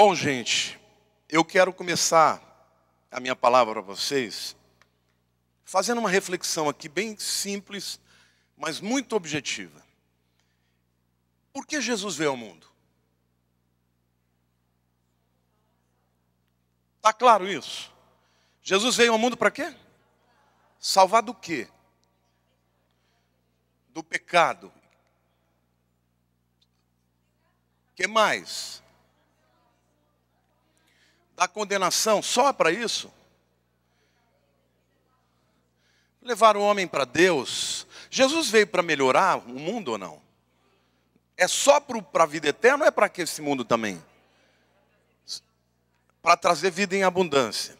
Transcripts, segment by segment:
Bom, gente, eu quero começar a minha palavra para vocês fazendo uma reflexão aqui bem simples, mas muito objetiva. Por que Jesus veio ao mundo? Está claro isso? Jesus veio ao mundo para quê? Salvar do quê? Do pecado. que mais? da condenação só para isso? Levar o homem para Deus. Jesus veio para melhorar o mundo ou não? É só para a vida eterna ou é para que esse mundo também? Para trazer vida em abundância.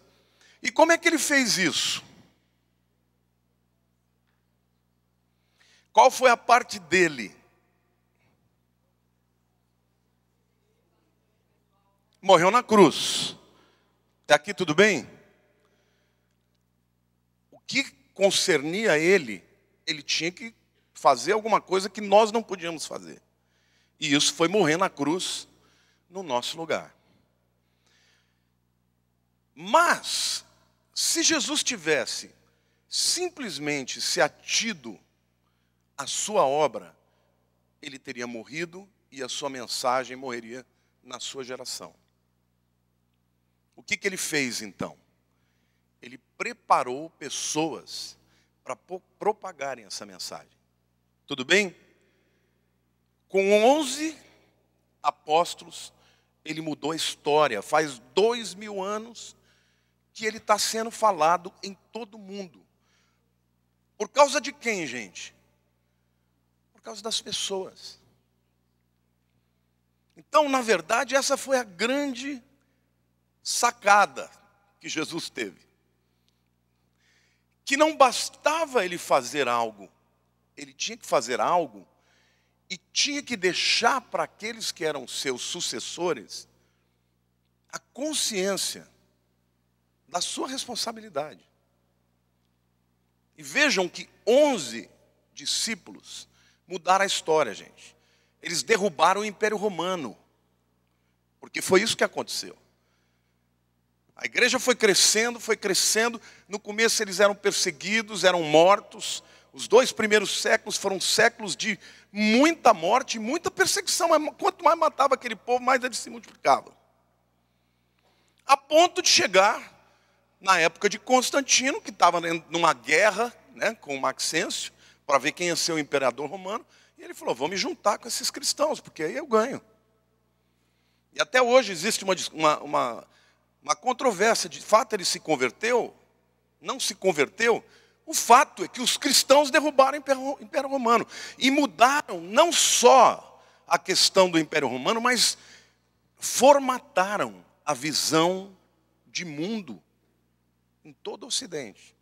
E como é que ele fez isso? Qual foi a parte dele? Morreu na cruz. Até aqui tudo bem? O que concernia a ele, ele tinha que fazer alguma coisa que nós não podíamos fazer. E isso foi morrer na cruz no nosso lugar. Mas, se Jesus tivesse simplesmente se atido à sua obra, ele teria morrido e a sua mensagem morreria na sua geração. O que, que ele fez então? Ele preparou pessoas para propagarem essa mensagem. Tudo bem? Com 11 apóstolos, ele mudou a história. Faz dois mil anos que ele está sendo falado em todo o mundo. Por causa de quem, gente? Por causa das pessoas. Então, na verdade, essa foi a grande sacada que Jesus teve. Que não bastava ele fazer algo, ele tinha que fazer algo e tinha que deixar para aqueles que eram seus sucessores a consciência da sua responsabilidade. E vejam que 11 discípulos mudaram a história, gente. Eles derrubaram o Império Romano, porque foi isso que aconteceu. A igreja foi crescendo, foi crescendo. No começo eles eram perseguidos, eram mortos. Os dois primeiros séculos foram séculos de muita morte, muita perseguição. Quanto mais matava aquele povo, mais ele se multiplicava. A ponto de chegar na época de Constantino, que estava numa guerra né, com o Maxêncio, para ver quem ia ser o imperador romano. E ele falou: vou me juntar com esses cristãos, porque aí eu ganho. E até hoje existe uma, uma, uma uma controvérsia. De fato, ele se converteu? Não se converteu? O fato é que os cristãos derrubaram o Império Romano e mudaram não só a questão do Império Romano, mas formataram a visão de mundo em todo o Ocidente.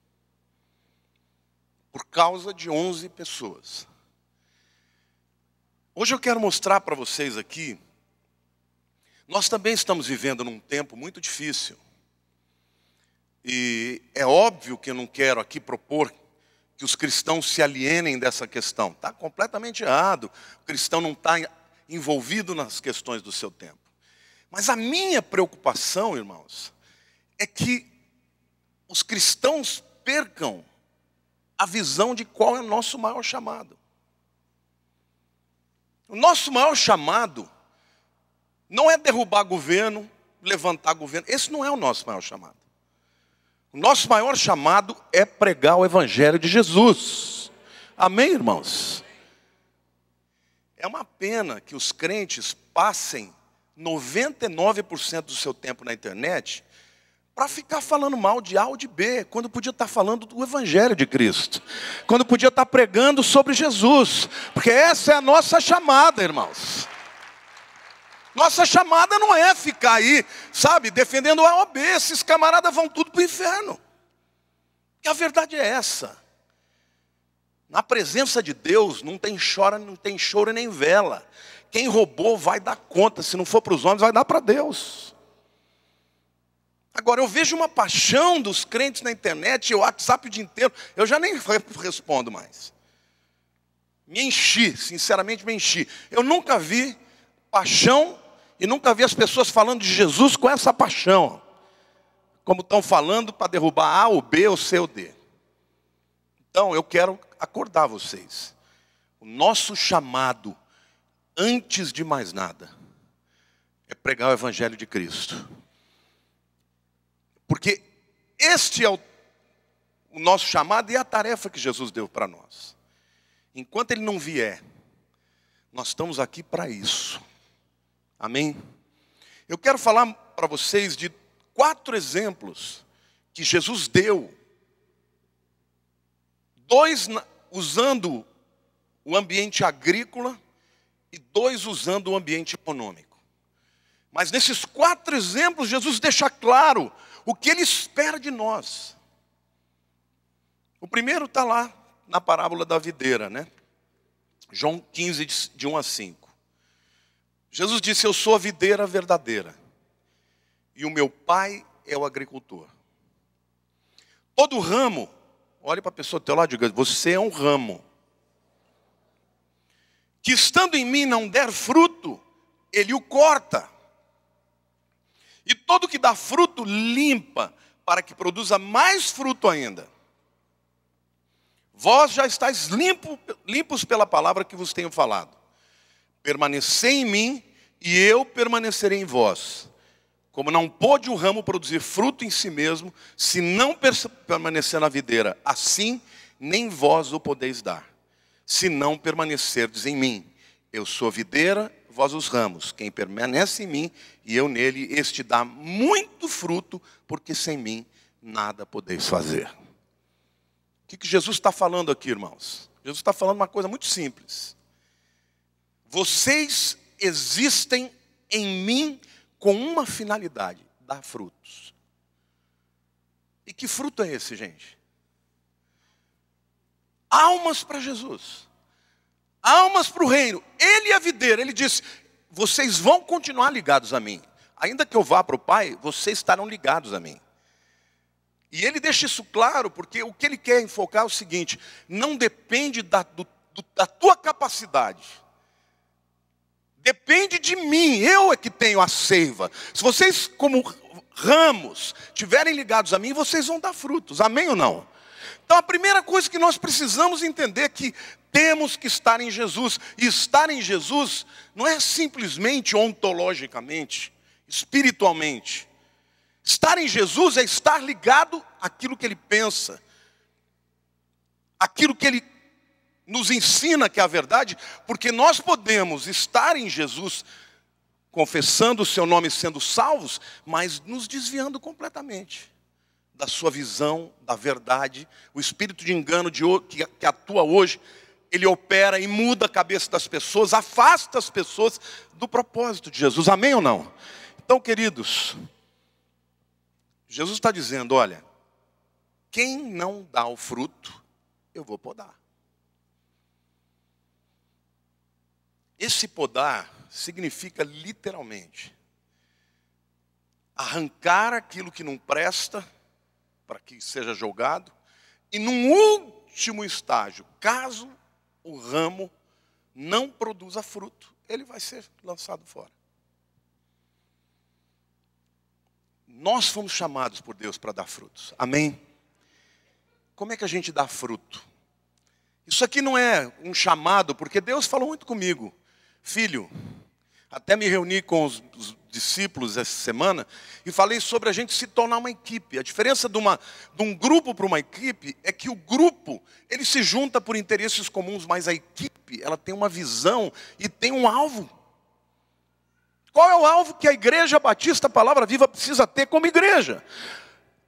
Por causa de 11 pessoas. Hoje eu quero mostrar para vocês aqui nós também estamos vivendo num tempo muito difícil. E é óbvio que eu não quero aqui propor que os cristãos se alienem dessa questão. Está completamente errado. O cristão não está envolvido nas questões do seu tempo. Mas a minha preocupação, irmãos, é que os cristãos percam a visão de qual é o nosso maior chamado. O nosso maior chamado não é derrubar governo, levantar governo. Esse não é o nosso maior chamado. O nosso maior chamado é pregar o Evangelho de Jesus. Amém, irmãos? É uma pena que os crentes passem 99% do seu tempo na internet para ficar falando mal de A ou de B, quando podia estar tá falando do Evangelho de Cristo, quando podia estar tá pregando sobre Jesus, porque essa é a nossa chamada, irmãos. Nossa chamada não é ficar aí, sabe, defendendo a OB. Esses camaradas vão tudo para o inferno. E a verdade é essa. Na presença de Deus não tem chora, não tem choro nem vela. Quem roubou vai dar conta, se não for para os homens, vai dar para Deus. Agora eu vejo uma paixão dos crentes na internet, o WhatsApp o dia inteiro, eu já nem respondo mais. Me enchi, sinceramente me enchi. Eu nunca vi paixão e nunca vi as pessoas falando de Jesus com essa paixão, como estão falando para derrubar A ou B ou C ou D. Então eu quero acordar vocês. O nosso chamado, antes de mais nada, é pregar o Evangelho de Cristo. Porque este é o, o nosso chamado e é a tarefa que Jesus deu para nós. Enquanto Ele não vier, nós estamos aqui para isso. Amém? Eu quero falar para vocês de quatro exemplos que Jesus deu, dois usando o ambiente agrícola e dois usando o ambiente econômico. Mas nesses quatro exemplos, Jesus deixa claro o que ele espera de nós. O primeiro está lá na parábola da videira, né? João 15, de 1 a 5. Jesus disse: Eu sou a videira verdadeira e o meu pai é o agricultor. Todo ramo, olhe para a pessoa do teu lado e diga: Você é um ramo. Que estando em mim não der fruto, ele o corta. E todo que dá fruto, limpa, para que produza mais fruto ainda. Vós já estáis limpo, limpos pela palavra que vos tenho falado permanecer em mim e eu permanecerei em vós. Como não pôde o ramo produzir fruto em si mesmo, se não permanecer na videira, assim nem vós o podeis dar, se não permanecerdes em mim. Eu sou a videira, vós os ramos. Quem permanece em mim e eu nele, este dá muito fruto, porque sem mim nada podeis fazer. O que Jesus está falando aqui, irmãos? Jesus está falando uma coisa muito simples. Vocês existem em mim com uma finalidade: dar frutos. E que fruto é esse, gente? Almas para Jesus, almas para o reino. Ele é a videira, ele disse: vocês vão continuar ligados a mim. Ainda que eu vá para o Pai, vocês estarão ligados a mim. E ele deixa isso claro, porque o que ele quer enfocar é o seguinte: não depende da, do, da tua capacidade, Depende de mim, eu é que tenho a seiva. Se vocês, como ramos, tiverem ligados a mim, vocês vão dar frutos. Amém ou não? Então a primeira coisa que nós precisamos entender é que temos que estar em Jesus. E estar em Jesus não é simplesmente ontologicamente, espiritualmente. Estar em Jesus é estar ligado àquilo que ele pensa, àquilo que ele nos ensina que é a verdade, porque nós podemos estar em Jesus confessando o seu nome e sendo salvos, mas nos desviando completamente da sua visão da verdade. O espírito de engano de, que, que atua hoje, ele opera e muda a cabeça das pessoas, afasta as pessoas do propósito de Jesus. Amém ou não? Então, queridos, Jesus está dizendo: olha, quem não dá o fruto, eu vou podar. Esse podar significa literalmente arrancar aquilo que não presta para que seja jogado e num último estágio, caso o ramo não produza fruto, ele vai ser lançado fora. Nós fomos chamados por Deus para dar frutos. Amém? Como é que a gente dá fruto? Isso aqui não é um chamado, porque Deus falou muito comigo. Filho, até me reuni com os discípulos essa semana e falei sobre a gente se tornar uma equipe. A diferença de, uma, de um grupo para uma equipe é que o grupo ele se junta por interesses comuns, mas a equipe ela tem uma visão e tem um alvo. Qual é o alvo que a Igreja Batista a Palavra Viva precisa ter como igreja?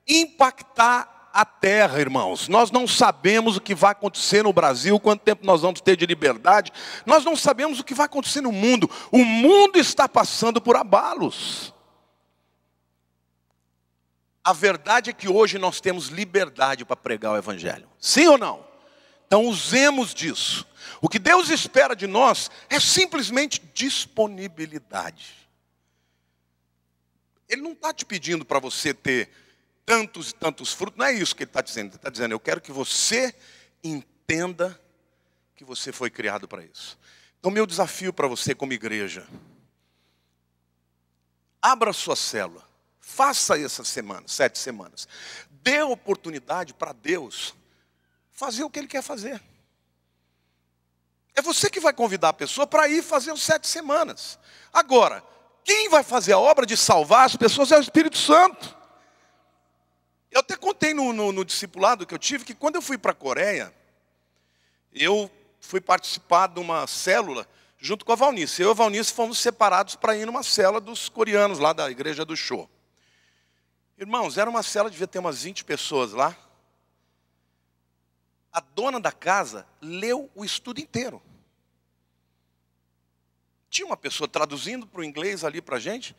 Impactar a terra, irmãos. Nós não sabemos o que vai acontecer no Brasil, quanto tempo nós vamos ter de liberdade. Nós não sabemos o que vai acontecer no mundo. O mundo está passando por abalos. A verdade é que hoje nós temos liberdade para pregar o Evangelho. Sim ou não? Então usemos disso. O que Deus espera de nós é simplesmente disponibilidade. Ele não está te pedindo para você ter tantos e tantos frutos. Não é isso que ele está dizendo. Ele está dizendo, eu quero que você entenda que você foi criado para isso. Então, meu desafio para você como igreja, abra sua célula, faça essa semana, sete semanas. Dê oportunidade para Deus fazer o que Ele quer fazer. É você que vai convidar a pessoa para ir fazer os sete semanas. Agora, quem vai fazer a obra de salvar as pessoas é o Espírito Santo. Eu até contei no, no, no discipulado que eu tive que quando eu fui para a Coreia, eu fui participar de uma célula junto com a Valnice. Eu e a Valnice fomos separados para ir numa cela dos coreanos lá da igreja do show. Irmãos, era uma cela, devia ter umas 20 pessoas lá. A dona da casa leu o estudo inteiro. Tinha uma pessoa traduzindo para o inglês ali para a gente.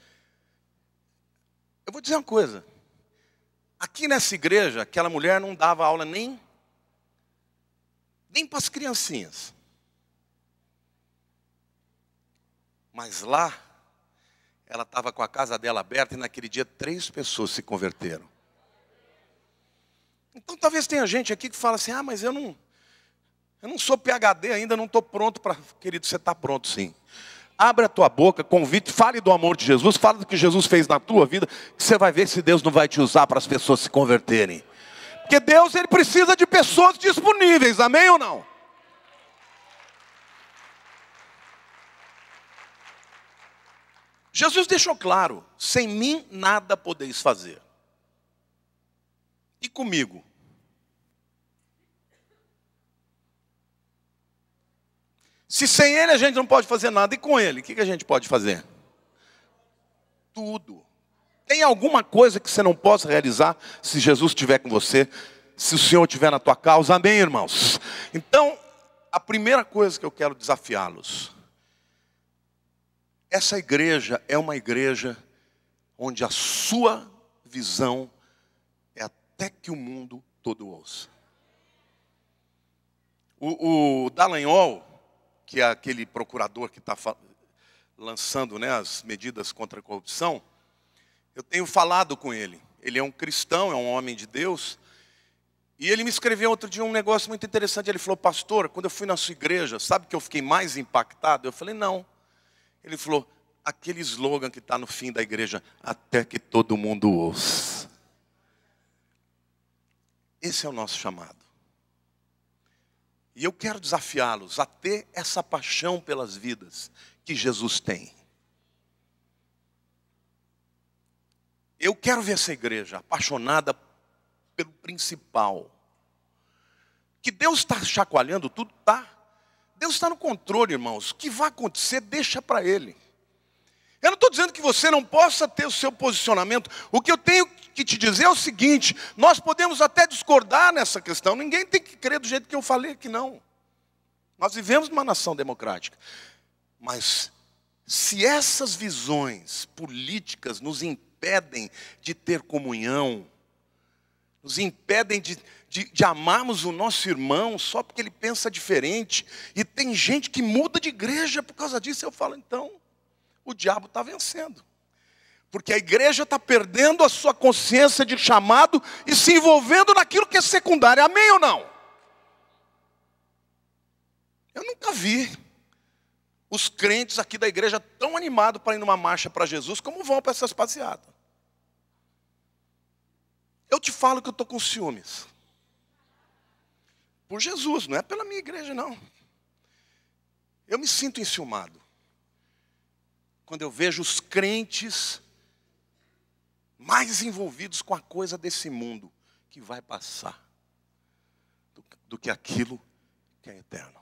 Eu vou dizer uma coisa. Aqui nessa igreja, aquela mulher não dava aula nem, nem para as criancinhas. Mas lá, ela estava com a casa dela aberta e naquele dia três pessoas se converteram. Então talvez tenha gente aqui que fala assim: ah, mas eu não, eu não sou PHD ainda, não estou pronto para. Querido, você está pronto sim. Abra a tua boca, convite, fale do amor de Jesus, fale do que Jesus fez na tua vida, que você vai ver se Deus não vai te usar para as pessoas se converterem. Porque Deus ele precisa de pessoas disponíveis, amém ou não? Jesus deixou claro: sem mim nada podeis fazer. E comigo? Se sem Ele a gente não pode fazer nada, e com Ele, o que, a gente pode fazer? Tudo. Tem alguma coisa que você não possa realizar se Jesus estiver com você, se o Senhor estiver na tua causa? Amém, irmãos? Então, a primeira coisa que eu quero desafiá-los. Essa igreja é uma igreja onde a sua visão é até que o mundo todo ouça. O, o Dallagnol, que aquele procurador que está lançando né, as medidas contra a corrupção, eu tenho falado com ele. Ele é um cristão, é um homem de Deus. E ele me escreveu outro dia um negócio muito interessante. Ele falou, pastor, quando eu fui na sua igreja, sabe que eu fiquei mais impactado? Eu falei, não. Ele falou, aquele slogan que está no fim da igreja, até que todo mundo ouça. Esse é o nosso chamado. E eu quero desafiá-los a ter essa paixão pelas vidas que Jesus tem. Eu quero ver essa igreja apaixonada pelo principal. Que Deus está chacoalhando tudo, tá? Deus está no controle, irmãos. O que vai acontecer, deixa para Ele. Eu não estou dizendo que você não possa ter o seu posicionamento. O que eu tenho que te dizer é o seguinte: nós podemos até discordar nessa questão, ninguém tem que crer do jeito que eu falei que não. Nós vivemos numa nação democrática. Mas se essas visões políticas nos impedem de ter comunhão, nos impedem de, de, de, amarmos o nosso irmão só porque ele pensa diferente, e tem gente que muda de igreja por causa disso, eu falo, então, o diabo está vencendo. Porque a igreja está perdendo a sua consciência de chamado e se envolvendo naquilo que é secundário. Amém ou não? Eu nunca vi os crentes aqui da igreja tão animados para ir numa marcha para Jesus como vão para essas passeadas. Eu te falo que eu estou com ciúmes. Por Jesus, não é pela minha igreja, não. Eu me sinto enciumado quando eu vejo os crentes mais envolvidos com a coisa desse mundo que vai passar do, do que aquilo que é eterno.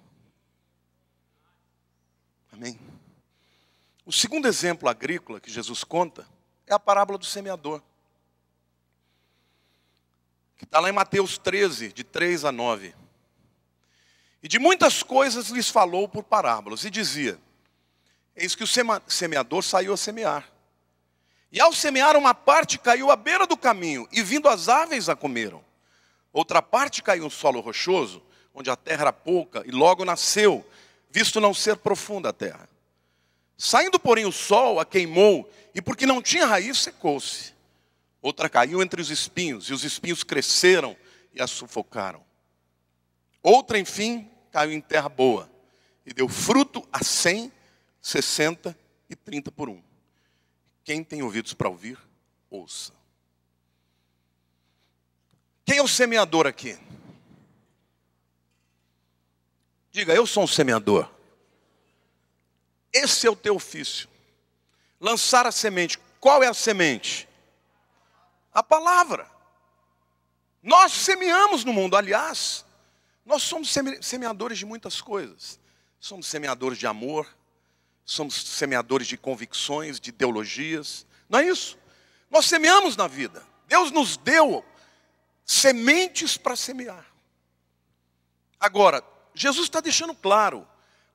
Amém? O segundo exemplo agrícola que Jesus conta é a parábola do semeador, que está lá em Mateus 13, de 3 a 9. E de muitas coisas lhes falou por parábolas, e dizia: Eis que o semeador saiu a semear. E ao semear, uma parte caiu à beira do caminho, e vindo as aves a comeram. Outra parte caiu em solo rochoso, onde a terra era pouca, e logo nasceu, visto não ser profunda a terra. Saindo, porém, o sol a queimou, e porque não tinha raiz, secou-se. Outra caiu entre os espinhos, e os espinhos cresceram e a sufocaram. Outra, enfim, caiu em terra boa, e deu fruto a cem, sessenta e trinta por um. Quem tem ouvidos para ouvir, ouça. Quem é o semeador aqui? Diga, eu sou um semeador. Esse é o teu ofício. Lançar a semente. Qual é a semente? A palavra. Nós semeamos no mundo, aliás, nós somos semeadores de muitas coisas. Somos semeadores de amor, somos semeadores de convicções, de ideologias. Não é isso? Nós semeamos na vida. Deus nos deu sementes para semear. Agora, Jesus está deixando claro: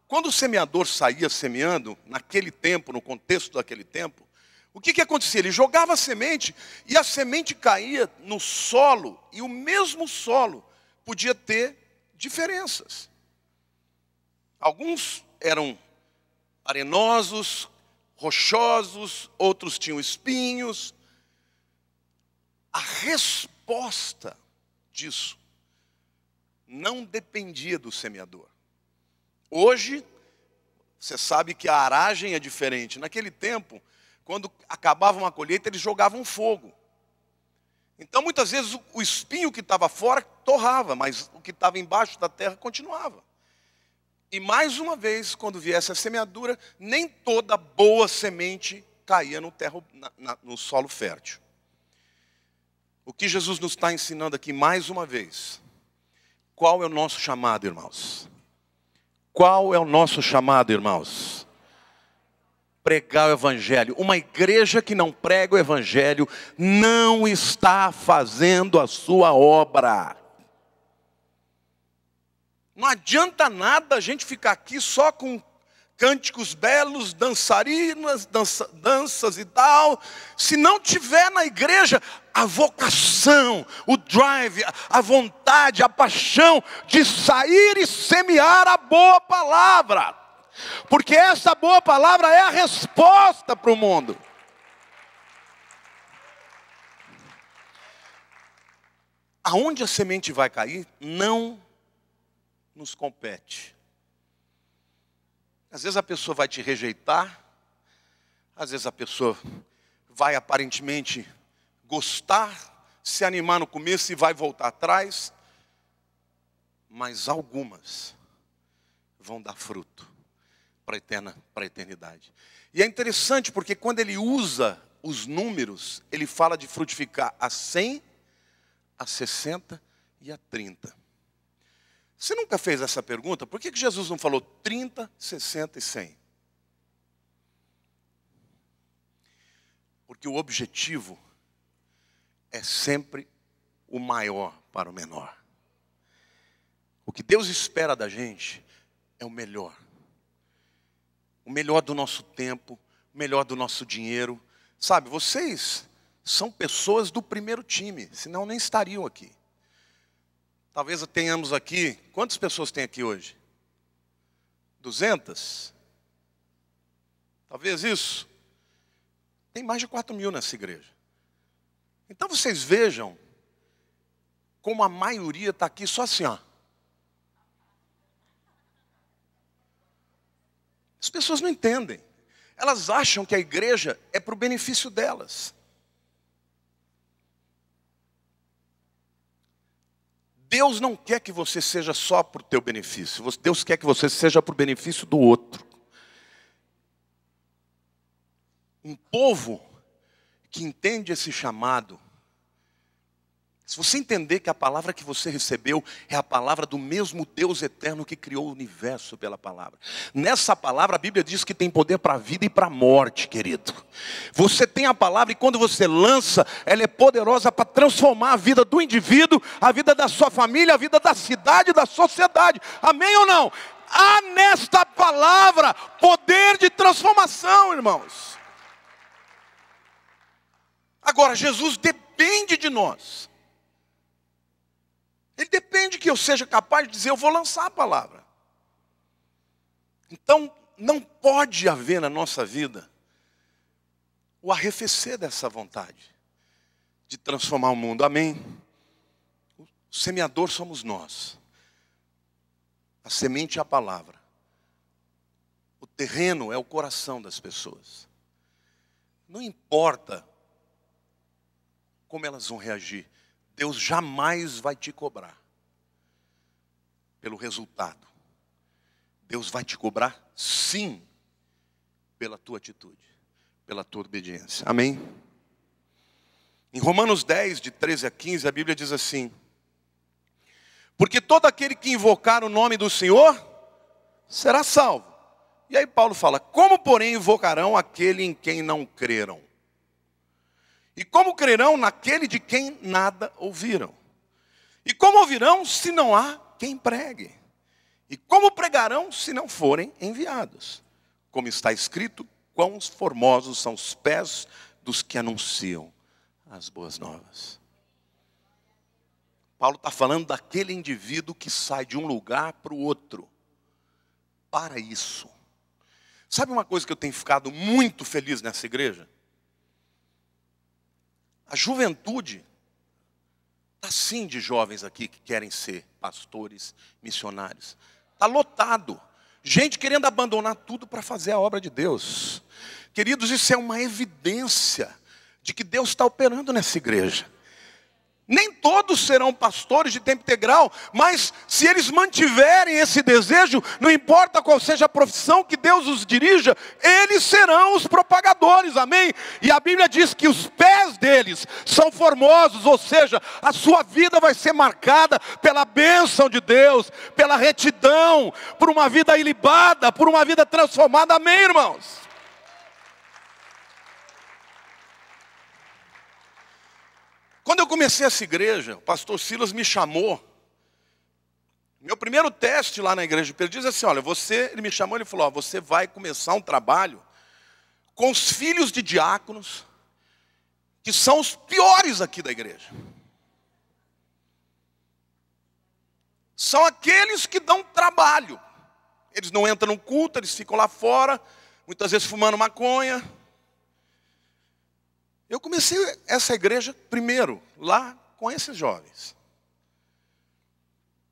quando o semeador saía semeando, naquele tempo, no contexto daquele tempo, o que, que acontecia? Ele jogava a semente e a semente caía no solo, e o mesmo solo podia ter diferenças. Alguns eram arenosos, rochosos, outros tinham espinhos. A resposta disso não dependia do semeador. Hoje, você sabe que a aragem é diferente. Naquele tempo, quando acabavam a colheita, eles jogavam fogo. Então, muitas vezes, o espinho que estava fora torrava, mas o que estava embaixo da terra continuava. E mais uma vez, quando viesse a semeadura, nem toda boa semente caía no, na, na, no solo fértil. O que Jesus nos está ensinando aqui mais uma vez? Qual é o nosso chamado, irmãos? Qual é o nosso chamado, irmãos? Pregar o Evangelho. Uma igreja que não prega o Evangelho não está fazendo a sua obra. Não adianta nada a gente ficar aqui só com cânticos belos, dançarinas, dança, danças e tal, se não tiver na igreja a vocação, o drive, a vontade, a paixão de sair e semear a boa palavra, porque essa boa palavra é a resposta para o mundo. Aonde a semente vai cair, não nos compete. Às vezes a pessoa vai te rejeitar, às vezes a pessoa vai aparentemente gostar, se animar no começo e vai voltar atrás, mas algumas vão dar fruto para eterna, para a eternidade. E é interessante porque quando ele usa os números, ele fala de frutificar a 100, a 60 e a 30. Você nunca fez essa pergunta? Por que, que Jesus não falou 30, 60 e 100? Porque o objetivo é sempre o maior para o menor. O que Deus espera da gente é o melhor. O melhor do nosso tempo, o melhor do nosso dinheiro. Sabe, vocês são pessoas do primeiro time, senão nem estariam aqui. Talvez tenhamos aqui, quantas pessoas tem aqui hoje? 200? Talvez isso. Tem mais de 4 mil nessa igreja. Então vocês vejam como a maioria está aqui só assim, ó. As pessoas não entendem. Elas acham que a igreja é para o benefício delas. Deus não quer que você seja só para o teu benefício. Deus quer que você seja para o benefício do outro. Um povo que entende esse chamado se você entender que a palavra que você recebeu é a palavra do mesmo Deus eterno que criou o universo pela palavra. Nessa palavra a Bíblia diz que tem poder para a vida e para a morte, querido. Você tem a palavra e quando você lança, ela é poderosa para transformar a vida do indivíduo, a vida da sua família, a vida da cidade, da sociedade. Amém ou não? Há nesta palavra poder de transformação, irmãos. Agora, Jesus depende de nós. Ele depende que eu seja capaz de dizer, eu vou lançar a palavra. Então, não pode haver na nossa vida o arrefecer dessa vontade de transformar o mundo. Amém? O semeador somos nós. A semente é a palavra. O terreno é o coração das pessoas. Não importa como elas vão reagir Deus jamais vai te cobrar pelo resultado. Deus vai te cobrar, sim, pela tua atitude, pela tua obediência. Amém? Em Romanos 10, de 13 a 15, a Bíblia diz assim: Porque todo aquele que invocar o nome do Senhor será salvo. E aí Paulo fala: Como, porém, invocarão aquele em quem não creram? E como crerão naquele de quem nada ouviram? E como ouvirão se não há quem pregue? E como pregarão se não forem enviados? Como está escrito, quão formosos são os pés dos que anunciam as boas novas. Paulo está falando daquele indivíduo que sai de um lugar para o outro. Para isso. Sabe uma coisa que eu tenho ficado muito feliz nessa igreja? A juventude está sim de jovens aqui que querem ser pastores, missionários. Está lotado. Gente querendo abandonar tudo para fazer a obra de Deus. Queridos, isso é uma evidência de que Deus está operando nessa igreja. Nem todos serão pastores de tempo integral, mas se eles mantiverem esse desejo, não importa qual seja a profissão que Deus os dirija, eles serão os propagadores, amém? E a Bíblia diz que os pés deles são formosos, ou seja, a sua vida vai ser marcada pela bênção de Deus, pela retidão, por uma vida ilibada, por uma vida transformada, amém, irmãos? Quando eu comecei essa igreja, o pastor Silas me chamou. Meu primeiro teste lá na igreja, ele diz assim: olha, você, ele me chamou, e falou: ó, você vai começar um trabalho com os filhos de diáconos, que são os piores aqui da igreja. São aqueles que dão trabalho. Eles não entram no culto, eles ficam lá fora, muitas vezes fumando maconha, eu comecei essa igreja primeiro lá com esses jovens.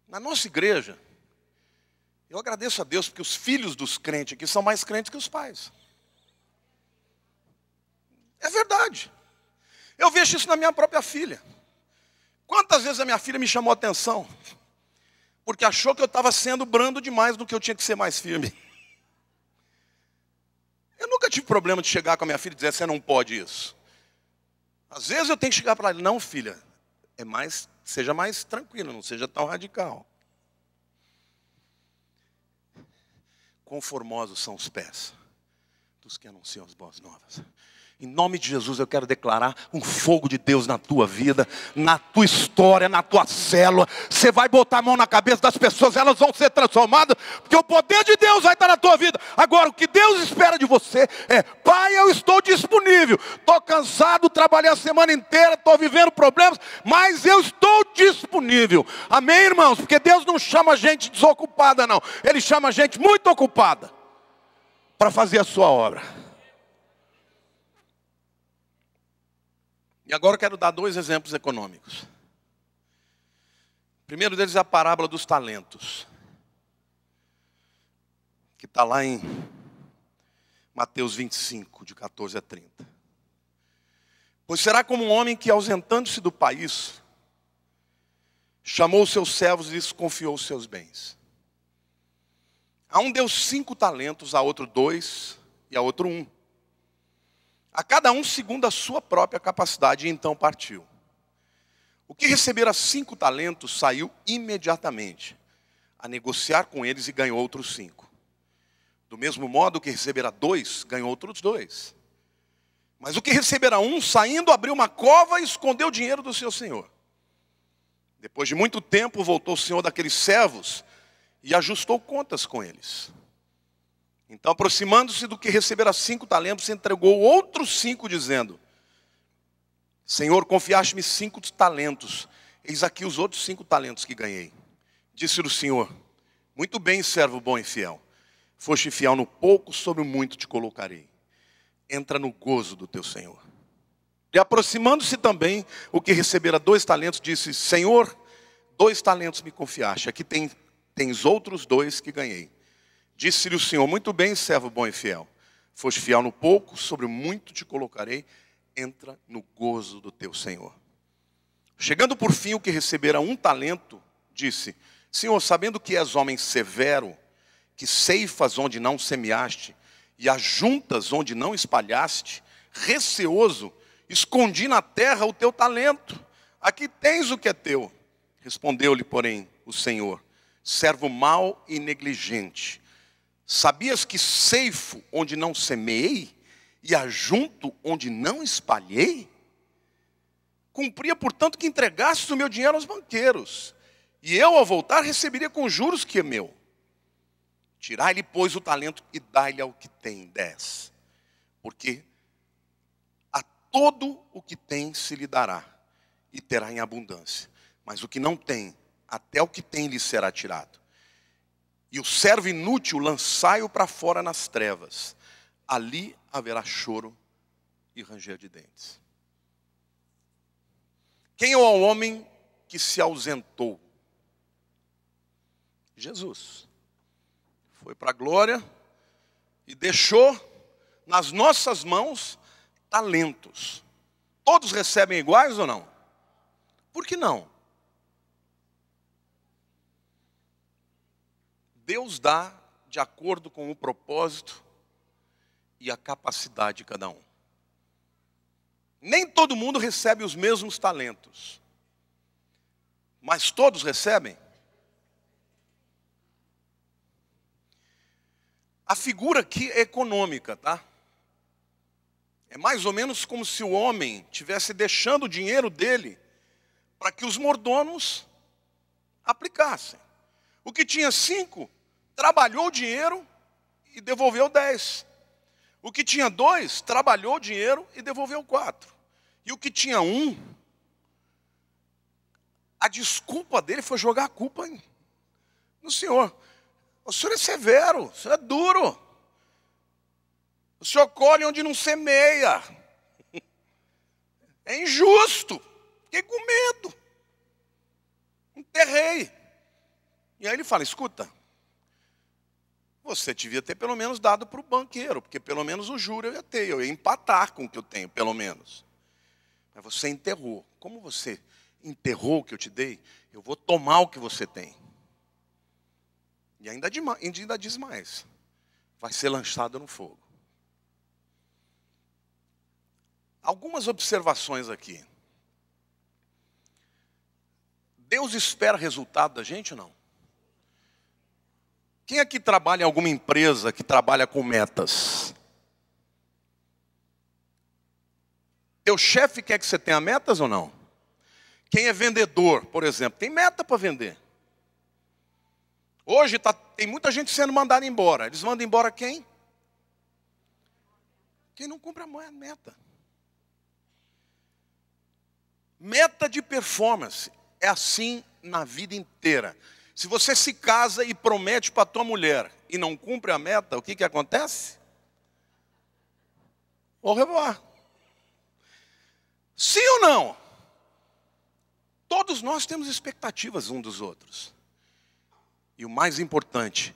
Na nossa igreja, eu agradeço a Deus porque os filhos dos crentes aqui são mais crentes que os pais. É verdade. Eu vejo isso na minha própria filha. Quantas vezes a minha filha me chamou a atenção? Porque achou que eu estava sendo brando demais do que eu tinha que ser mais firme. Eu nunca tive problema de chegar com a minha filha e dizer: você não pode isso. Às vezes eu tenho que chegar para ele, não, filha, é mais, seja mais tranquilo, não seja tão radical. Conformosos são os pés dos que anunciam as boas novas. Em nome de Jesus, eu quero declarar um fogo de Deus na tua vida, na tua história, na tua célula. Você vai botar a mão na cabeça das pessoas, elas vão ser transformadas, porque o poder de Deus vai estar na tua vida. Agora, o que Deus espera de você é: Pai, eu estou disponível. Estou cansado, trabalhei a semana inteira, estou vivendo problemas, mas eu estou disponível. Amém, irmãos? Porque Deus não chama gente desocupada, não. Ele chama gente muito ocupada para fazer a sua obra. E agora eu quero dar dois exemplos econômicos. O primeiro deles é a parábola dos talentos, que está lá em Mateus 25, de 14 a 30. Pois será como um homem que, ausentando-se do país, chamou os seus servos e lhes confiou os seus bens. A um deu cinco talentos, a outro dois e a outro um a cada um segundo a sua própria capacidade, e então partiu. O que recebera cinco talentos saiu imediatamente a negociar com eles e ganhou outros cinco. Do mesmo modo, o que recebera dois, ganhou outros dois. Mas o que recebera um, saindo, abriu uma cova e escondeu o dinheiro do seu senhor. Depois de muito tempo, voltou o senhor daqueles servos e ajustou contas com eles. Então, aproximando-se do que recebera cinco talentos, entregou outros cinco, dizendo: Senhor, confiaste-me cinco talentos, eis aqui os outros cinco talentos que ganhei. Disse o Senhor: Muito bem, servo bom e fiel. Foste fiel no pouco, sobre o muito te colocarei. Entra no gozo do teu Senhor. E aproximando-se também, o que recebera dois talentos, disse: Senhor, dois talentos me confiaste, aqui tem, tens outros dois que ganhei. Disse-lhe o Senhor: Muito bem, servo bom e fiel. Foste fiel no pouco, sobre muito te colocarei. Entra no gozo do teu Senhor. Chegando por fim o que recebera um talento, disse: Senhor, sabendo que és homem severo, que ceifas onde não semeaste e ajuntas onde não espalhaste, receoso, escondi na terra o teu talento. Aqui tens o que é teu. Respondeu-lhe, porém, o Senhor: Servo mau e negligente Sabias que ceifo onde não semeei e ajunto onde não espalhei? Cumpria, portanto, que entregasses o meu dinheiro aos banqueiros, e eu, ao voltar, receberia com juros que é meu. Tirai-lhe, pois, o talento e dai-lhe ao que tem dez, porque a todo o que tem se lhe dará, e terá em abundância, mas o que não tem, até o que tem lhe será tirado. E o servo inútil lançai-o para fora nas trevas. Ali haverá choro e ranger de dentes. Quem é o homem que se ausentou? Jesus. Foi para a glória e deixou nas nossas mãos talentos. Todos recebem iguais ou não? Por que não? Deus dá de acordo com o propósito e a capacidade de cada um. Nem todo mundo recebe os mesmos talentos, mas todos recebem. A figura aqui é econômica, tá? É mais ou menos como se o homem tivesse deixando o dinheiro dele para que os mordomos aplicassem. O que tinha cinco trabalhou o dinheiro e devolveu dez. O que tinha dois, trabalhou o dinheiro e devolveu quatro. E o que tinha um, a desculpa dele foi jogar a culpa no senhor. O senhor é severo, o senhor é duro. O senhor colhe onde não semeia. É injusto. Fiquei com medo. Enterrei. E aí ele fala: escuta, você devia ter pelo menos dado para o banqueiro, porque pelo menos o juro eu ia ter, eu ia empatar com o que eu tenho, pelo menos. Mas você enterrou. Como você enterrou o que eu te dei, eu vou tomar o que você tem. E ainda, ainda diz mais: vai ser lançado no fogo. Algumas observações aqui. Deus espera resultado da gente ou não? Quem é que trabalha em alguma empresa que trabalha com metas? Teu chefe quer que você tenha metas ou não? Quem é vendedor, por exemplo, tem meta para vender. Hoje tá, tem muita gente sendo mandada embora. Eles mandam embora quem? Quem não cumpre a meta. Meta de performance é assim na vida inteira. Se você se casa e promete para tua mulher e não cumpre a meta, o que, que acontece? Vou revoar. Sim ou não? Todos nós temos expectativas um dos outros. E o mais importante,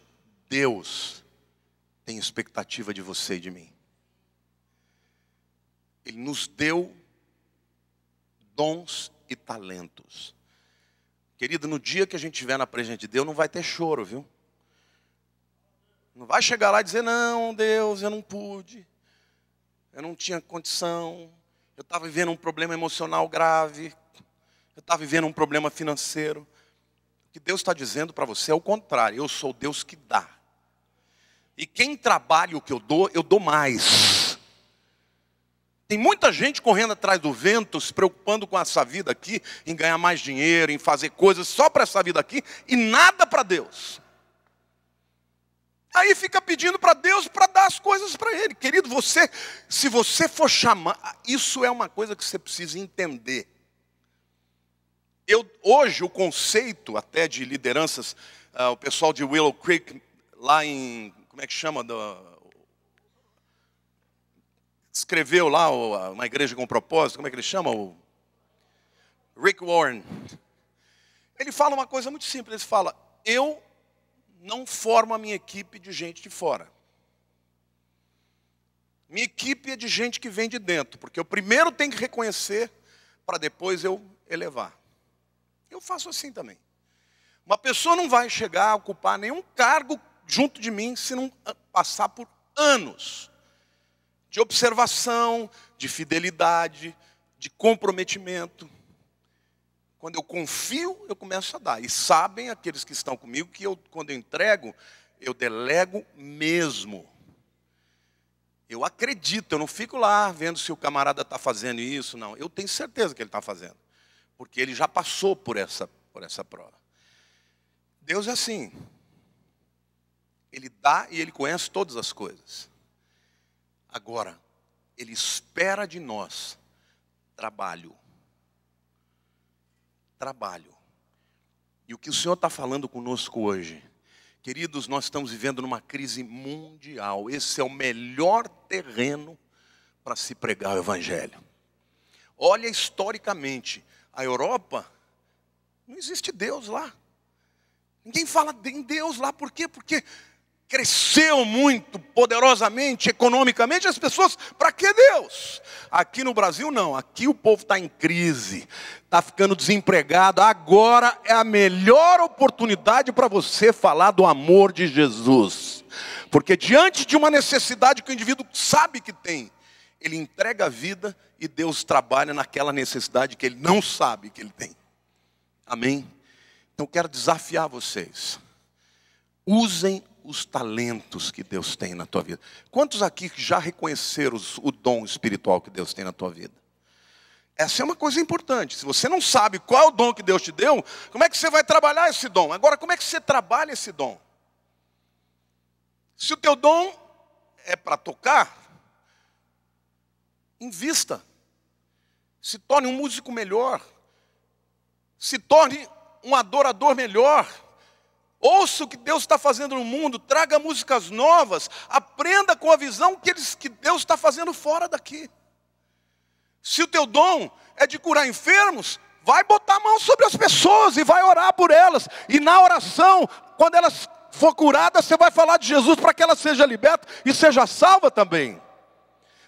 Deus tem expectativa de você e de mim. Ele nos deu dons e talentos. Querida, no dia que a gente estiver na presença de Deus, não vai ter choro, viu? Não vai chegar lá e dizer, não, Deus, eu não pude, eu não tinha condição, eu estava vivendo um problema emocional grave, eu estava vivendo um problema financeiro. O que Deus está dizendo para você é o contrário, eu sou Deus que dá. E quem trabalha o que eu dou, eu dou mais. Tem muita gente correndo atrás do vento, se preocupando com essa vida aqui, em ganhar mais dinheiro, em fazer coisas só para essa vida aqui e nada para Deus. Aí fica pedindo para Deus para dar as coisas para Ele. Querido, você, se você for chamar, ah, isso é uma coisa que você precisa entender. Eu, hoje, o conceito até de lideranças, uh, o pessoal de Willow Creek, lá em, como é que chama? Do, escreveu lá uma igreja com propósito, como é que ele chama? O Rick Warren. Ele fala uma coisa muito simples, ele fala: "Eu não formo a minha equipe de gente de fora. Minha equipe é de gente que vem de dentro, porque eu primeiro tenho que reconhecer para depois eu elevar. Eu faço assim também. Uma pessoa não vai chegar a ocupar nenhum cargo junto de mim se não passar por anos de observação, de fidelidade, de comprometimento. Quando eu confio, eu começo a dar. E sabem aqueles que estão comigo que eu, quando eu entrego, eu delego mesmo. Eu acredito, eu não fico lá vendo se o camarada está fazendo isso, não. Eu tenho certeza que ele está fazendo, porque ele já passou por essa, por essa prova. Deus é assim. Ele dá e ele conhece todas as coisas. Agora, Ele espera de nós trabalho. Trabalho. E o que o Senhor está falando conosco hoje? Queridos, nós estamos vivendo numa crise mundial. Esse é o melhor terreno para se pregar o Evangelho. Olha historicamente, a Europa, não existe Deus lá. Ninguém fala em Deus lá, por quê? Porque cresceu muito poderosamente, economicamente, as pessoas, para que Deus? Aqui no Brasil, não, aqui o povo está em crise, está ficando desempregado. Agora é a melhor oportunidade para você falar do amor de Jesus, porque diante de uma necessidade que o indivíduo sabe que tem, ele entrega a vida e Deus trabalha naquela necessidade que ele não sabe que ele tem. Amém? Então quero desafiar vocês. Usem os talentos que Deus tem na tua vida. Quantos aqui já reconheceram o dom espiritual que Deus tem na tua vida? Essa é uma coisa importante. Se você não sabe qual é o dom que Deus te deu, como é que você vai trabalhar esse dom? Agora, como é que você trabalha esse dom? Se o teu dom é para tocar, invista. Se torne um músico melhor. Se torne um adorador melhor ouça o que Deus está fazendo no mundo, traga músicas novas, aprenda com a visão que, eles, que Deus está fazendo fora daqui. Se o teu dom é de curar enfermos, vai botar a mão sobre as pessoas e vai orar por elas. E na oração, quando elas for curadas, você vai falar de Jesus para que ela seja liberta e seja salva também.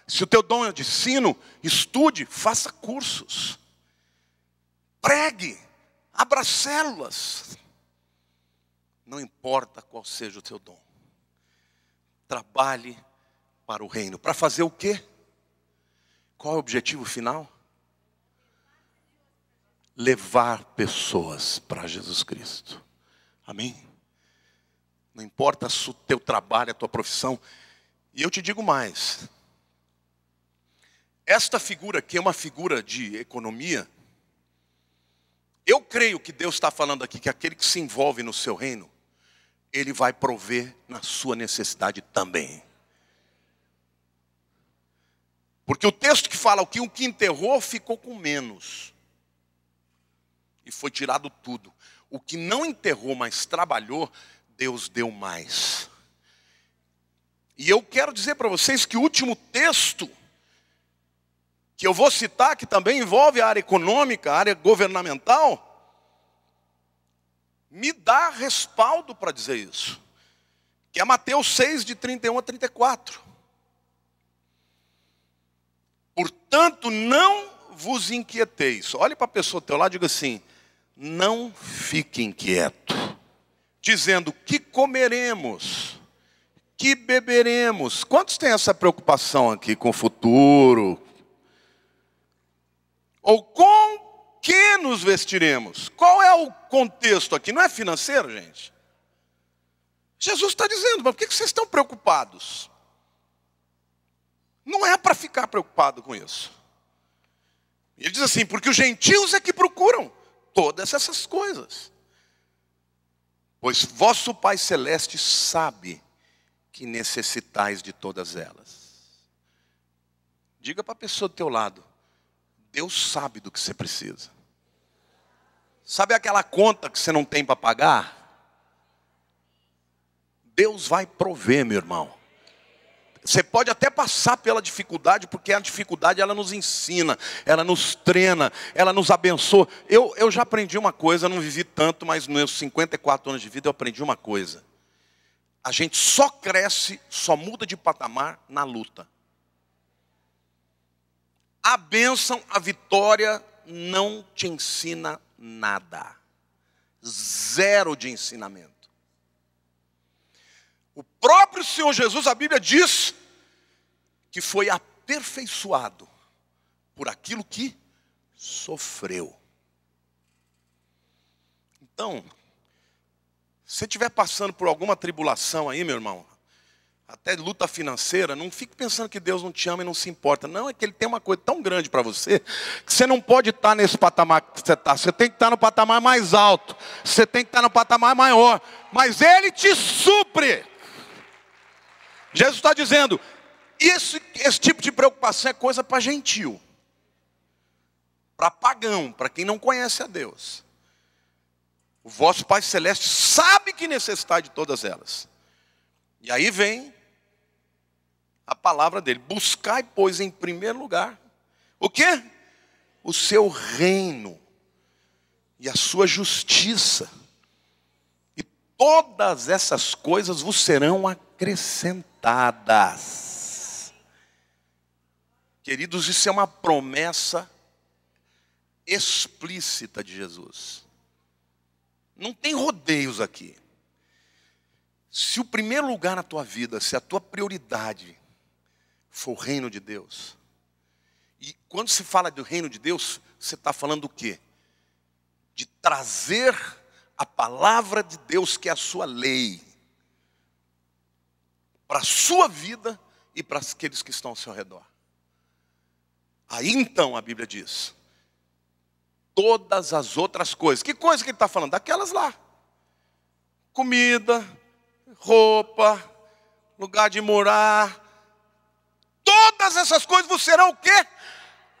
Se o teu dom é de ensino, estude, faça cursos. Pregue, abra células, não importa qual seja o teu dom. Trabalhe para o reino. Para fazer o quê? Qual é o objetivo final? Levar pessoas para Jesus Cristo. Amém? Não importa o teu trabalho, a tua profissão. E eu te digo mais. Esta figura aqui é uma figura de economia. Eu creio que Deus está falando aqui que aquele que se envolve no seu reino ele vai prover na sua necessidade também. Porque o texto que fala que o que enterrou ficou com menos. E foi tirado tudo. O que não enterrou, mas trabalhou, Deus deu mais. E eu quero dizer para vocês que o último texto que eu vou citar, que também envolve a área econômica, a área governamental, me dá respaldo para dizer isso. Que é Mateus 6, de 31 a 34. Portanto, não vos inquieteis. Olhe para a pessoa do teu lado e diga assim: não fique inquieto, dizendo que comeremos, que beberemos. Quantos têm essa preocupação aqui com o futuro? Ou com que nos vestiremos? Qual é o contexto aqui não é financeiro, gente. Jesus está dizendo, mas por que vocês estão preocupados? Não é para ficar preocupado com isso. Ele diz assim: porque os gentios é que procuram todas essas coisas. Pois vosso Pai Celeste sabe que necessitais de todas elas. Diga para a pessoa do teu lado: Deus sabe do que você precisa. Sabe aquela conta que você não tem para pagar? Deus vai prover, meu irmão. Você pode até passar pela dificuldade, porque a dificuldade ela nos ensina, ela nos treina, ela nos abençoa. Eu, eu já aprendi uma coisa, não vivi tanto, mas nos meus 54 anos de vida eu aprendi uma coisa. A gente só cresce, só muda de patamar na luta. A bênção, a vitória não te ensina nada. Zero de ensinamento. O próprio Senhor Jesus, a Bíblia diz que foi aperfeiçoado por aquilo que sofreu. Então, se estiver passando por alguma tribulação aí, meu irmão, até luta financeira, não fique pensando que Deus não te ama e não se importa. Não, é que Ele tem uma coisa tão grande para você, que você não pode estar tá nesse patamar que você está. Você tem que estar tá no patamar mais alto, você tem que estar tá no patamar maior. Mas Ele te supre. Jesus está dizendo, esse, esse tipo de preocupação é coisa para gentil, para pagão, para quem não conhece a Deus. O vosso Pai Celeste sabe que necessidade de todas elas. E aí vem a palavra dele. Buscai, pois, em primeiro lugar o que O seu reino e a sua justiça. E todas essas coisas vos serão acrescentadas. Queridos, isso é uma promessa explícita de Jesus. Não tem rodeios aqui. Se o primeiro lugar na tua vida, se a tua prioridade foi o reino de Deus. E quando se fala do reino de Deus, você está falando o quê? De trazer a palavra de Deus, que é a sua lei, para a sua vida e para aqueles que estão ao seu redor. Aí então a Bíblia diz: todas as outras coisas. Que coisa que ele está falando? Daquelas lá: comida, roupa, lugar de morar, todas essas coisas vos serão o quê?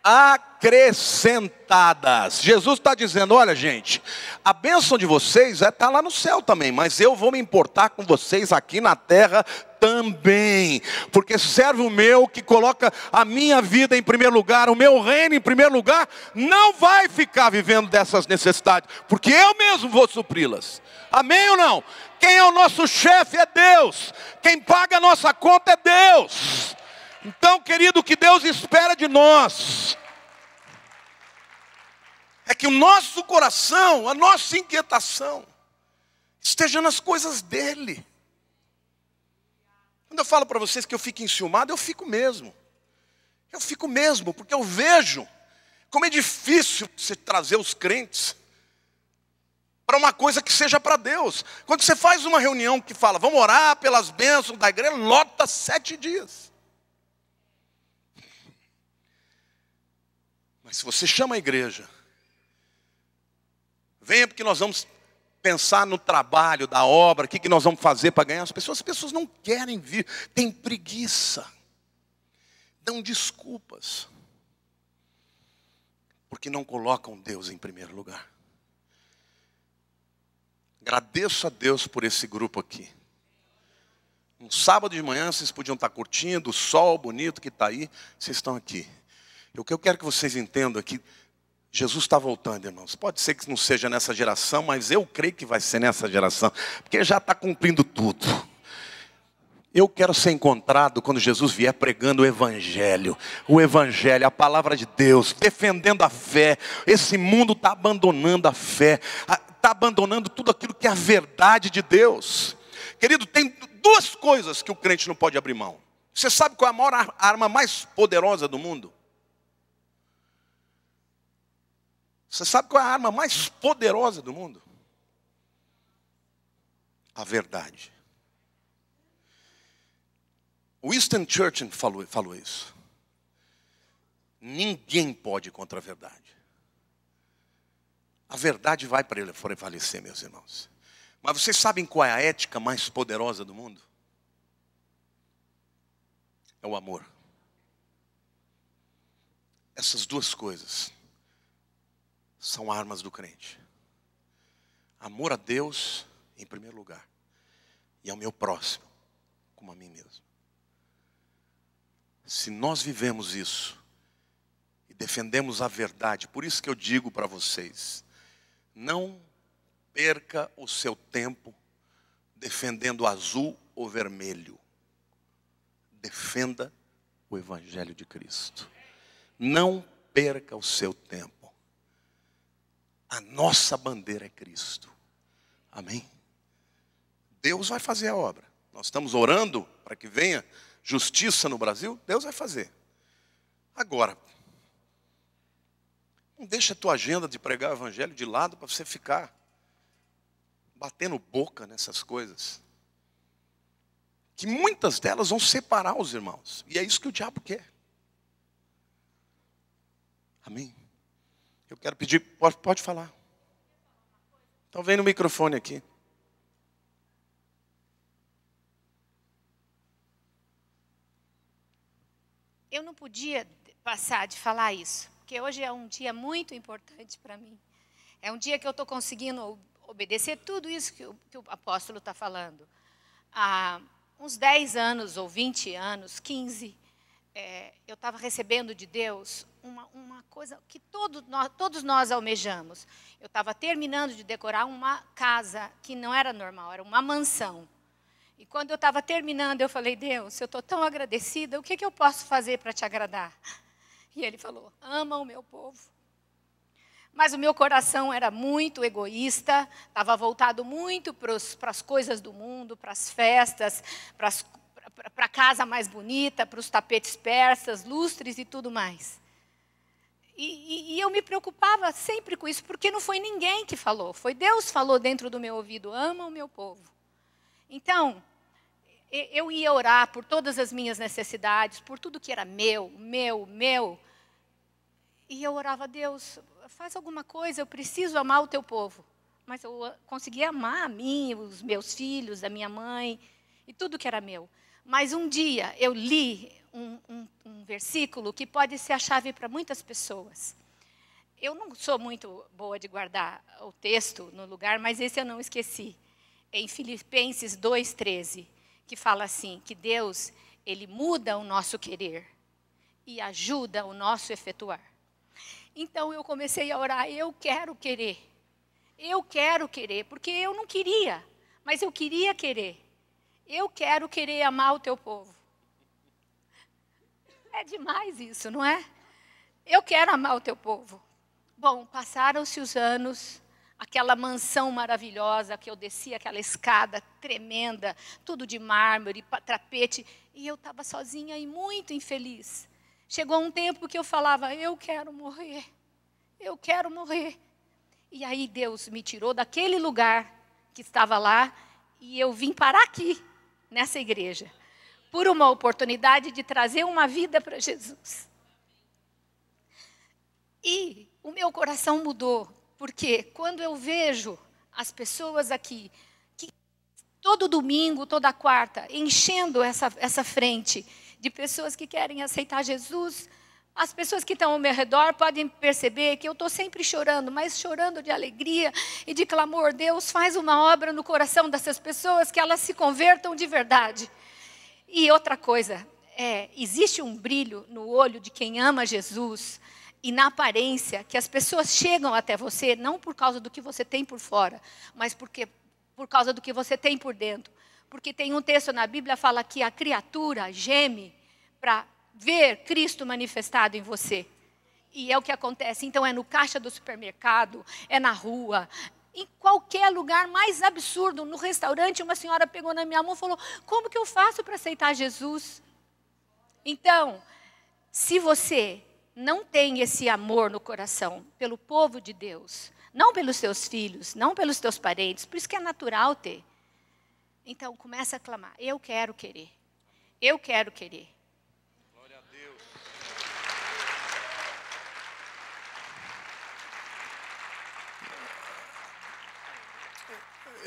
Acrescentadas. Jesus está dizendo: olha, gente, a bênção de vocês está é tá lá no céu também, mas eu vou me importar com vocês aqui na terra também, porque servo meu que coloca a minha vida em primeiro lugar, o meu reino em primeiro lugar, não vai ficar vivendo dessas necessidades, porque eu mesmo vou supri-las. Amém ou não? Quem é o nosso chefe é Deus, quem paga a nossa conta é Deus. Então, querido, o que Deus espera de nós é que o nosso coração, a nossa inquietação, esteja nas coisas dele. Quando eu falo para vocês que eu fico enciumado, eu fico mesmo. Eu fico mesmo, porque eu vejo como é difícil você trazer os crentes para uma coisa que seja para Deus. Quando você faz uma reunião que fala, vamos orar pelas bênçãos da igreja, lota sete dias. se você chama a igreja, venha porque nós vamos pensar no trabalho, da obra, o que, que nós vamos fazer para ganhar as pessoas. As pessoas não querem vir, têm preguiça, dão desculpas, porque não colocam Deus em primeiro lugar. Agradeço a Deus por esse grupo aqui. Um sábado de manhã, vocês podiam estar curtindo o sol bonito que está aí, vocês estão aqui. O que eu quero que vocês entendam é que Jesus está voltando, irmãos. Pode ser que não seja nessa geração, mas eu creio que vai ser nessa geração, porque já está cumprindo tudo. Eu quero ser encontrado quando Jesus vier pregando o Evangelho, o Evangelho, a palavra de Deus, defendendo a fé. Esse mundo está abandonando a fé, está abandonando tudo aquilo que é a verdade de Deus. Querido, tem duas coisas que o crente não pode abrir mão. Você sabe qual é a maior arma mais poderosa do mundo? Você sabe qual é a arma mais poderosa do mundo? A verdade. Winston Churchill falou, falou isso. Ninguém pode contra a verdade. A verdade vai para ele prevalecer, meus irmãos. Mas vocês sabem qual é a ética mais poderosa do mundo? É o amor. Essas duas coisas são armas do crente. Amor a Deus em primeiro lugar e ao meu próximo como a mim mesmo. Se nós vivemos isso e defendemos a verdade, por isso que eu digo para vocês, não perca o seu tempo defendendo azul ou vermelho. Defenda o evangelho de Cristo. Não perca o seu tempo. A nossa bandeira é Cristo. Amém? Deus vai fazer a obra. Nós estamos orando para que venha justiça no Brasil, Deus vai fazer. Agora, não deixa a tua agenda de pregar o evangelho de lado para você ficar batendo boca nessas coisas. Que muitas delas vão separar os irmãos. E é isso que o diabo quer. Amém? Eu quero pedir, pode, pode falar. Então vem no microfone aqui. Eu não podia passar de falar isso, porque hoje é um dia muito importante para mim. É um dia que eu estou conseguindo obedecer tudo isso que o, que o apóstolo está falando. Há uns 10 anos, ou 20 anos, 15, é, eh, eu estava recebendo de Deus uma, uma coisa que todo nós, todos nós almejamos. Eu estava terminando de decorar uma casa que não era normal, era uma mansão. E quando eu estava terminando, eu falei, Deus, eu estou tão agradecida, o que, que eu posso fazer para te agradar? E ele falou, ama o meu povo. Mas o meu coração era muito egoísta, estava voltado muito para as coisas do mundo, para as festas, para a casa mais bonita, para os tapetes persas, lustres e tudo mais. E, e, e, eu me preocupava sempre com isso, porque não foi ninguém que falou, foi Deus falou dentro do meu ouvido: ama o meu povo. Então, eu ia orar por todas as minhas necessidades, por tudo que era meu, meu, meu. E eu orava a Deus: faz alguma coisa, eu preciso amar o teu povo. Mas eu consegui amar a mim, os meus filhos, a minha mãe e tudo que era meu. Mas um dia eu li um, um, um versículo que pode ser a chave para muitas pessoas. Eu não sou muito boa de guardar o texto no lugar, mas esse eu não esqueci. É em Filipenses 2:13, que fala assim, que Deus, ele muda o nosso querer e ajuda o nosso efetuar. Então eu comecei a orar, eu quero querer. Eu quero querer, porque eu não queria, mas eu queria querer. Eu quero querer amar o teu povo. É demais isso, não é? Eu quero amar o teu povo. Bom, passaram-se os anos, aquela mansão maravilhosa que eu descia aquela escada tremenda, tudo de mármore, trapete, e eu estava sozinha e muito infeliz. Chegou um tempo que eu falava: Eu quero morrer, eu quero morrer. E aí Deus me tirou daquele lugar que estava lá e eu vim parar aqui, nessa igreja por uma oportunidade de trazer uma vida para Jesus. E o meu coração mudou, porque quando eu vejo as pessoas aqui, que todo domingo, toda quarta, enchendo essa, essa frente de pessoas que querem aceitar Jesus, as pessoas que estão ao meu redor podem perceber que eu estou sempre chorando, mas chorando de alegria e de clamor. Deus faz uma obra no coração dessas pessoas que elas se convertam de verdade. E outra coisa, é, existe um brilho no olho de quem ama Jesus e na aparência que as pessoas chegam até você não por causa do que você tem por fora, mas porque por causa do que você tem por dentro. Porque tem um texto na Bíblia que fala que a criatura geme para ver Cristo manifestado em você. E é o que acontece. Então é no caixa do supermercado, é na rua, em qualquer lugar mais absurdo. No restaurante, uma senhora pegou na minha mão e falou: Como que eu faço para aceitar Jesus? Então, se você não tem esse amor no coração pelo povo de Deus, não pelos seus filhos, não pelos teus parentes, por isso que é natural ter. Então, começa a clamar: Eu quero querer. Eu quero querer.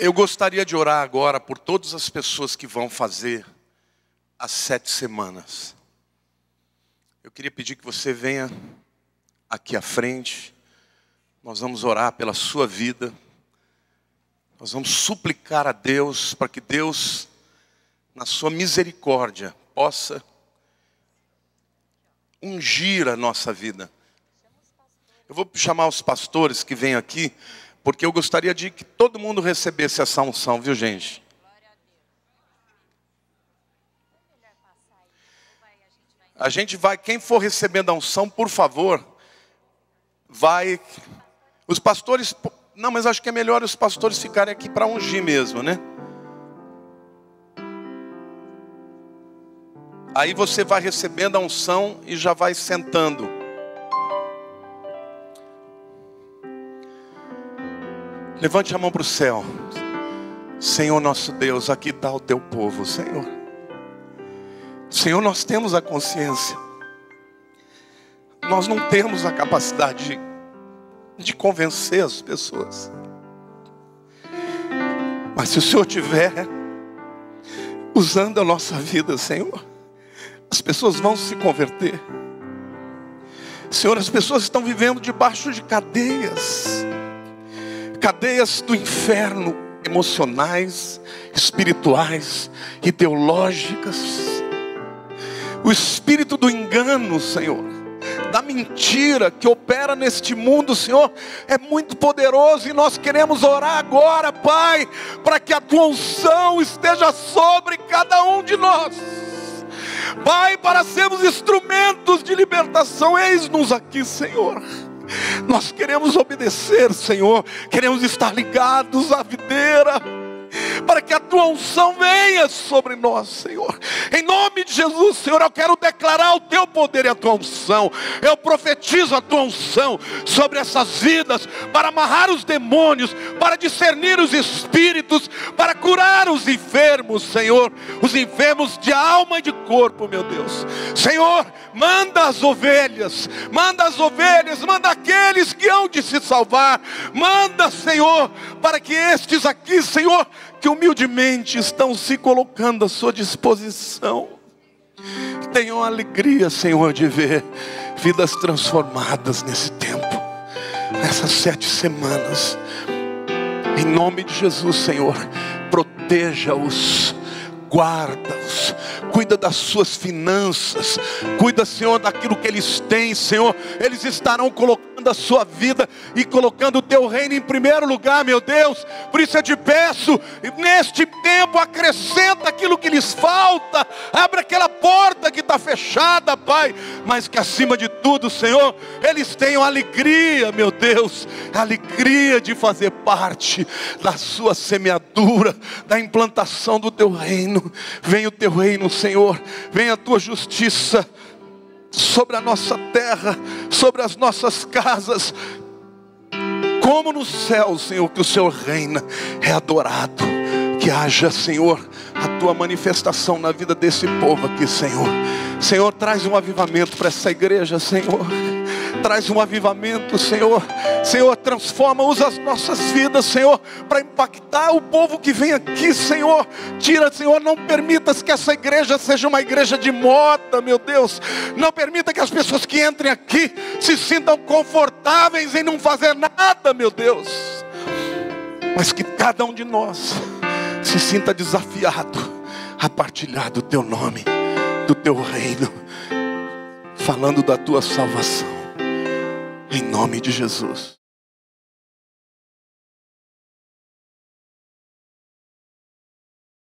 Eu gostaria de orar agora por todas as pessoas que vão fazer as sete semanas. Eu queria pedir que você venha aqui à frente. Nós vamos orar pela sua vida. Nós vamos suplicar a Deus para que Deus, na sua misericórdia, possa ungir a nossa vida. Eu vou chamar os pastores que vêm aqui. Porque eu gostaria de que todo mundo recebesse essa unção, viu, gente? A gente vai, quem for recebendo a unção, por favor, vai. Os pastores, não, mas acho que é melhor os pastores ficarem aqui para ungir mesmo, né? Aí você vai recebendo a unção e já vai sentando. Levante a mão para o céu. Senhor nosso Deus, aqui está o teu povo, Senhor. Senhor, nós temos a consciência. Nós não temos a capacidade de, de convencer as pessoas. Mas se o Senhor tiver usando a nossa vida, Senhor, as pessoas vão se converter. Senhor, as pessoas estão vivendo debaixo de cadeias cadeias do inferno emocionais, espirituais e teológicas. O espírito do engano, Senhor, da mentira que opera neste mundo, Senhor, é muito poderoso e nós queremos orar agora, Pai, para que a tua unção esteja sobre cada um de nós. Pai, para sermos instrumentos de libertação, eis-nos aqui, Senhor. Nós queremos obedecer, Senhor, queremos estar ligados à videira para que a tua unção venha sobre nós, Senhor. Em nome de Jesus, Senhor, eu quero declarar o teu poder e a tua unção. Eu profetizo a tua unção sobre essas vidas, para amarrar os demônios, para discernir os espíritos, para curar os enfermos, Senhor, os enfermos de alma e de corpo, meu Deus. Senhor, manda as ovelhas, manda as ovelhas, manda aqueles que hão de se salvar, manda, Senhor, para que estes aqui, Senhor, que humildemente estão se colocando à sua disposição. Tenham alegria, Senhor, de ver vidas transformadas nesse tempo, nessas sete semanas. Em nome de Jesus, Senhor, proteja-os, guarda-os, cuida das suas finanças, cuida, Senhor, daquilo que eles têm, Senhor. Eles estarão colocando colocando a sua vida e colocando o teu reino em primeiro lugar, meu Deus. Por isso eu te peço, neste tempo, acrescenta aquilo que lhes falta, abre aquela porta que está fechada, Pai, mas que acima de tudo, Senhor, eles tenham alegria, meu Deus, alegria de fazer parte da sua semeadura, da implantação do teu reino. Venha o teu reino, Senhor, venha a tua justiça sobre a nossa terra, sobre as nossas casas, como no céu, Senhor, que o Senhor reina, é adorado. Que haja, Senhor, a tua manifestação na vida desse povo aqui, Senhor. Senhor, traz um avivamento para essa igreja, Senhor traz um avivamento, Senhor. Senhor, transforma, usa as nossas vidas, Senhor, para impactar o povo que vem aqui, Senhor. Tira, Senhor, não permitas que essa igreja seja uma igreja de moda, meu Deus. Não permita que as pessoas que entrem aqui se sintam confortáveis em não fazer nada, meu Deus. Mas que cada um de nós se sinta desafiado a partilhar do teu nome, do teu reino, falando da tua salvação em nome de Jesus.